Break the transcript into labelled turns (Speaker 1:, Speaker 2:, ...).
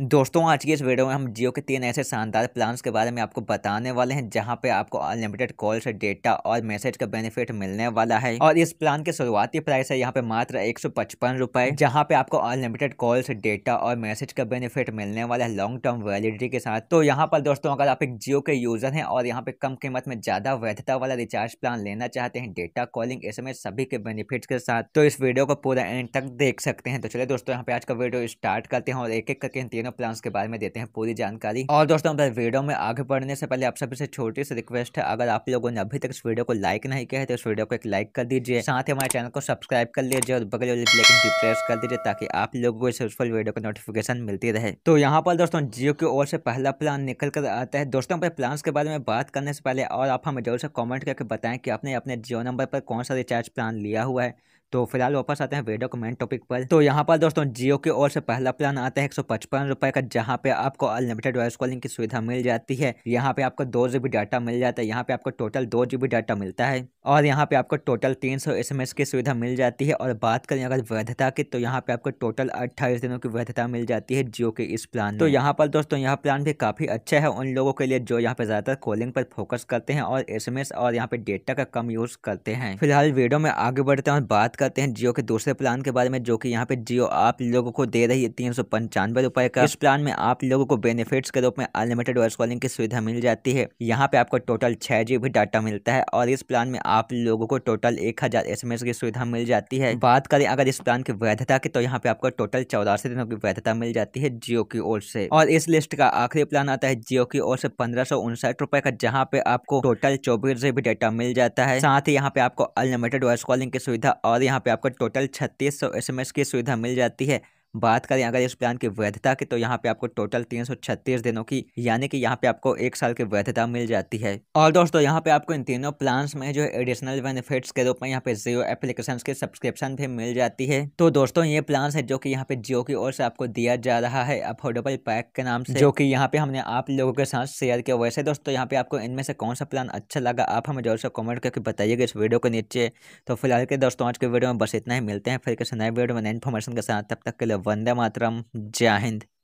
Speaker 1: दोस्तों आज की इस वीडियो में हम जियो के तीन ऐसे शानदार प्लान्स के बारे में आपको बताने वाले हैं जहां पे आपको अनलिमिटेड कॉल्स डेटा और मैसेज का बेनिफिट मिलने वाला है और इस प्लान के शुरुआती प्राइस है यहां पे मात्र एक सौ पचपन रुपए जहाँ पे आपको अनलिमिटेड कॉल्स डेटा और मैसेज का बेनिफिट मिलने वाला है लॉन्ग टर्म वैलिडिटी के साथ तो यहाँ पर दोस्तों अगर आप एक जियो के यूजर है और यहाँ पे कम कीमत में ज्यादा वैधता वाला रिचार्ज प्लान लेना चाहते हैं डेटा कॉलिंग एस सभी के बेनिफिट के साथ तो इस वीडियो को पूरा एंड तक देख सकते हैं तो चले दोस्तों यहाँ पे आज का वीडियो स्टार्ट करते हैं और एक एक करके तीनों तीनों प्लान्स के बारे में देते हैं पूरी जानकारी और दोस्तों अगर वीडियो में आगे बढ़ने से पहले आप सभी से छोटी सी रिक्वेस्ट है अगर आप लोगों ने अभी तक इस वीडियो को लाइक नहीं किया है तो इस वीडियो को एक लाइक कर दीजिए साथ ही हमारे चैनल को सब्सक्राइब कर लीजिए और बगल वाले ब्लैकन भी प्रेस कर दीजिए ताकि आप लोगों को इस यूजफुल वीडियो को नोटिफिकेशन मिलती रहे तो यहाँ पर दोस्तों जियो की ओर से पहला प्लान निकल कर आता है दोस्तों पर प्लान्स के बारे में बात करने से पहले और आप हमें जरूर से कॉमेंट करके बताएं कि आपने अपने जियो नंबर पर कौन सा रिचार्ज प्लान लिया हुआ है तो फिलहाल वापस आते हैं वीडियो को मेन टॉपिक पर तो यहाँ पर दोस्तों जियो की ओर से पहला प्लान आता है एक सौ पचपन रुपए का जहाँ पे आपको अनलिमिटेड वॉइस कॉलिंग की सुविधा मिल जाती है यहाँ पे आपको दो जीबी डाटा मिल जाता है यहाँ पे आपको टोटल दो जीबी डाटा मिलता है और यहाँ पे आपको टोटल तीन सौ एस एम एस की सुविधा मिल जाती है और बात करें अगर वैधता की तो यहाँ पे आपको टोटल अट्ठाईस दिनों की वैधता मिल जाती है जियो के इस प्लान तो यहाँ पर दोस्तों यह प्लान भी काफी अच्छा है उन लोगों के लिए जो यहाँ पे ज्यादातर कॉलिंग पर फोकस करते हैं और एस एम एस और यहाँ पे डेटा का कम यूज करते हैं फिलहाल वीडियो में आगे बढ़ते हैं और बात करते हैं जियो के दूसरे प्लान के बारे में जो कि यहाँ पे जियो आप लोगों को दे रही है तीन सौ पंचानवे रुपए का इस प्लान में आप लोगों को बेनिफिट्स के रूप में अनलिमिटेड वॉइस कॉलिंग की सुविधा मिल जाती है यहाँ पे आपको टोटल छह जी भी डाटा मिलता है और इस प्लान में आप लोगों को टोटल एक हज़ार एस एम एस की सुविधा मिल जाती है बात करें अगर इस प्लान की वैधता की तो यहाँ पे आपको टोटल चौरासी दिनों की वैधता मिल जाती है जियो की ओर से और इस लिस्ट का आखिरी प्लान आता है जियो की ओर से पंद्रह सौ उनसठ रुपए का जहाँ पे आपको टोटल चौबीस जीबी डाटा मिल जाता है साथ ही यहाँ पे आपको अनलिमिटेड वॉइस कॉलिंग की सुविधा और यहाँ पे आपको टोटल छत्तीस सौ एस एम एस की सुविधा मिल जाती है बात करें अगर इस प्लान की वैधता की तो यहाँ पे आपको टोटल तीन दिनों की यानी कि यहाँ पे आपको एक साल की वैधता मिल जाती है और दोस्तों यहाँ पे आपको इन तीनों प्लान में जो एडिशनल बेनिफिट्स के रूप में यहाँ पे जियो एप्लीकेशन की सब्सक्रिप्शन भी मिल जाती है तो दोस्तों ये प्लान है जो की यहाँ पे जियो की ओर से आपको दिया जा रहा है अफोर्डेबल पैक के नाम से जो की यहाँ पे हमने आप लोगों के साथ शेयर किया वैसे दोस्तों यहाँ पे आपको इनमें से कौन सा प्लान अच्छा लगा आप हमें जोर से कॉमेंट करके बताइएगा इस वीडियो के नीचे तो फिलहाल के दोस्तों आज के वीडियो में बस इतना ही मिलते हैं फिर किसी नए वीडियो में नए इन्फॉर्मेशन के साथ तब तक के लिए वंदे मातरम जय हिंद